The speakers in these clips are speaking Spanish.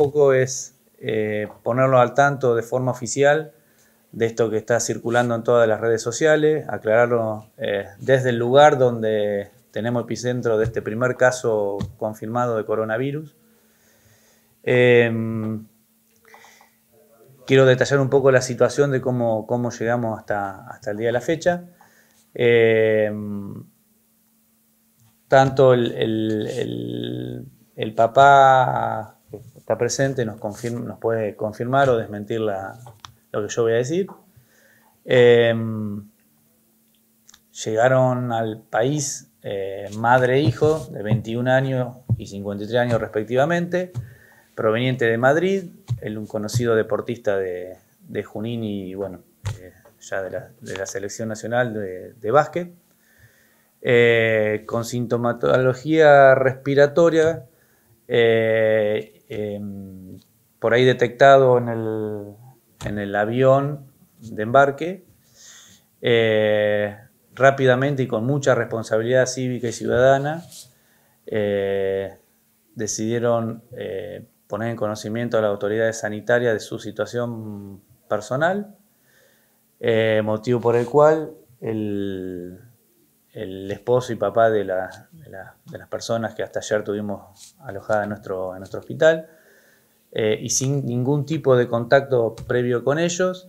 poco es eh, ponerlo al tanto de forma oficial de esto que está circulando en todas las redes sociales, aclararlo eh, desde el lugar donde tenemos epicentro de este primer caso confirmado de coronavirus. Em, quiero detallar un poco la situación de cómo, cómo llegamos hasta, hasta el día de la fecha. Em, tanto el, el papá está presente, nos, confirma, nos puede confirmar o desmentir lo que yo voy a decir. Em, llegaron al país eh, madre e hijo de 21 años y 53 años respectivamente, proveniente de Madrid, el un conocido deportista de, Junín y bueno, eh, ya de la, selección nacional de, de básquet, eh, con sintomatología respiratoria Em, por ahí detectado en el, avión de embarque, eh, rápidamente y con mucha responsabilidad cívica y ciudadana, eh, decidieron eh, poner en conocimiento a las autoridades sanitarias de su situación personal, motivo por el cual el, el esposo y papá de, de, las personas que hasta ayer tuvimos alojada en nuestro, en nuestro hospital, eh, y sin ningún tipo de contacto previo con ellos,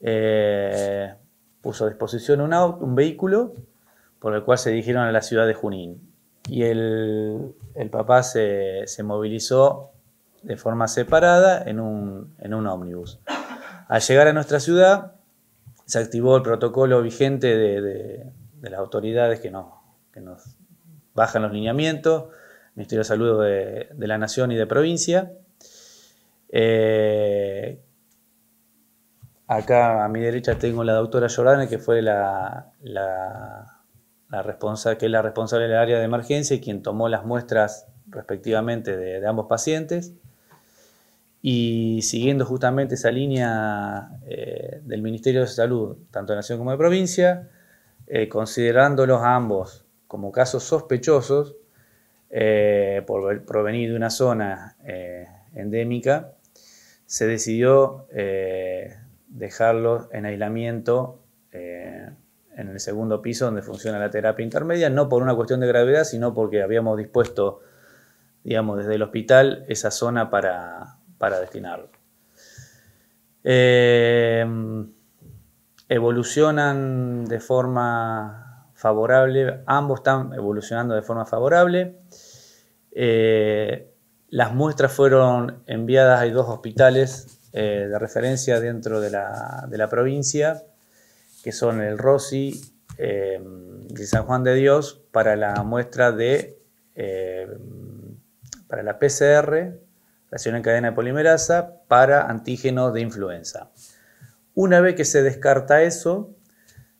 eh, puso a disposición un, un vehículo por el cual se dirigieron a la ciudad de Junín. Y el, el papá se, se, movilizó de forma separada en un, en un ómnibus. Al llegar a nuestra ciudad, se activó el protocolo vigente de de las autoridades que nos, que nos bajan los lineamientos, Ministerio de Salud de, la Nación y de provincia. Eh, acá a mi derecha tengo la doctora Jordana, que fue la, que es la responsable del área de emergencia y quien tomó las muestras respectivamente de, ambos pacientes. Y siguiendo justamente esa línea eh, del Ministerio de Salud, tanto de Nación como de provincia, eh, considerándolos ambos como casos sospechosos eh, por provenir de una zona eh, endémica, se decidió dejarlos en aislamiento en el segundo piso donde funciona la terapia intermedia, no por una cuestión de gravedad, sino porque habíamos dispuesto, digamos, desde el hospital esa zona para, para destinarlo evolucionan de forma favorable, ambos están evolucionando de forma favorable. Eh, las muestras fueron enviadas a dos hospitales eh, de referencia dentro de la, provincia, que son el Rossi eh, y San Juan de Dios, para la muestra de para la PCR, reacción en cadena de polimerasa, para antígenos de influenza. Una vez que se descarta eso,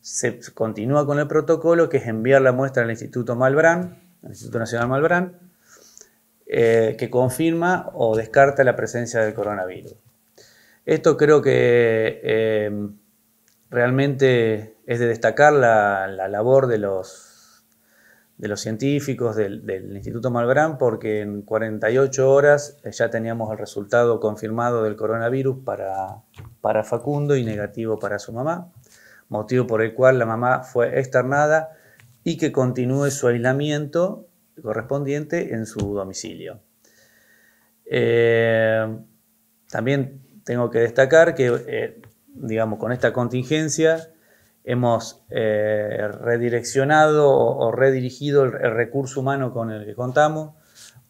se continúa con el protocolo que es enviar la muestra al Instituto Malbrán, al Instituto Nacional Malbrán, eh, que confirma o descarta la presencia del coronavirus. Esto creo que eh, realmente es de destacar la, labor de los, científicos del, del, Instituto Malbrán, porque en 48 horas ya teníamos el resultado confirmado del coronavirus para para Facundo y negativo para su mamá, motivo por el cual la mamá fue externada y que continúe su aislamiento correspondiente en su domicilio. Eh, también tengo que destacar que, eh, digamos, con esta contingencia hemos eh, redireccionado o, redirigido el, el, recurso humano con el que contamos,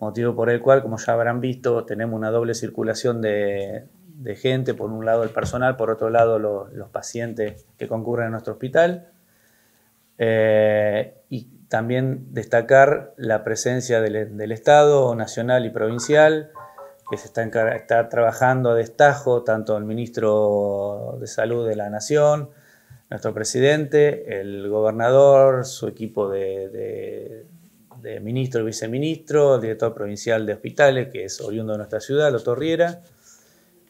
motivo por el cual, como ya habrán visto, tenemos una doble circulación de, de gente, por un lado el personal, por otro lado los pacientes que concurren a nuestro hospital. Eh, y también destacar la presencia del, del, Estado nacional y provincial, que se está, está, trabajando a destajo tanto el ministro de Salud de la Nación, nuestro presidente, el gobernador, su equipo de, de, ministro y viceministro, el director provincial de hospitales, que es oriundo de nuestra ciudad, Lotorriera. Riera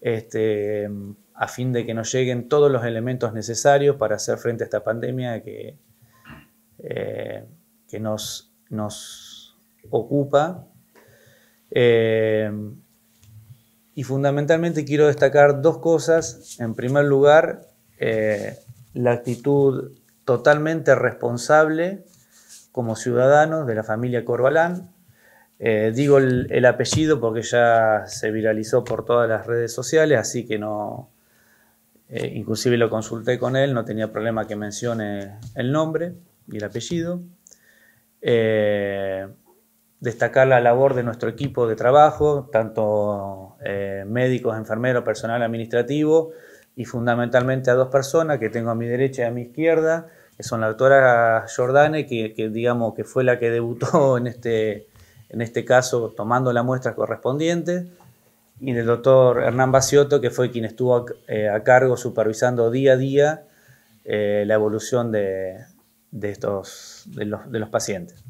este, a fin de que nos lleguen todos los elementos necesarios para hacer frente a esta pandemia que, eh, que nos, nos ocupa. Eh, y fundamentalmente quiero destacar dos cosas. En primer lugar, eh, la actitud totalmente responsable como ciudadanos de la familia Corbalán, eh, digo el, apellido porque ya se viralizó por todas las redes sociales, así que no, eh, inclusive lo consulté con él, no tenía problema que mencione el nombre y el apellido. Eh, destacar la labor de nuestro equipo de trabajo, tanto médicos, enfermeros, personal administrativo y fundamentalmente a dos personas que tengo a mi derecha y a mi izquierda, que son la doctora Jordane, que digamos que fue la que debutó en este en este caso tomando la muestra correspondiente, y del doctor Hernán Basiotto, que fue quien estuvo eh, a, cargo supervisando día a día eh, la evolución de, estos, de los pacientes.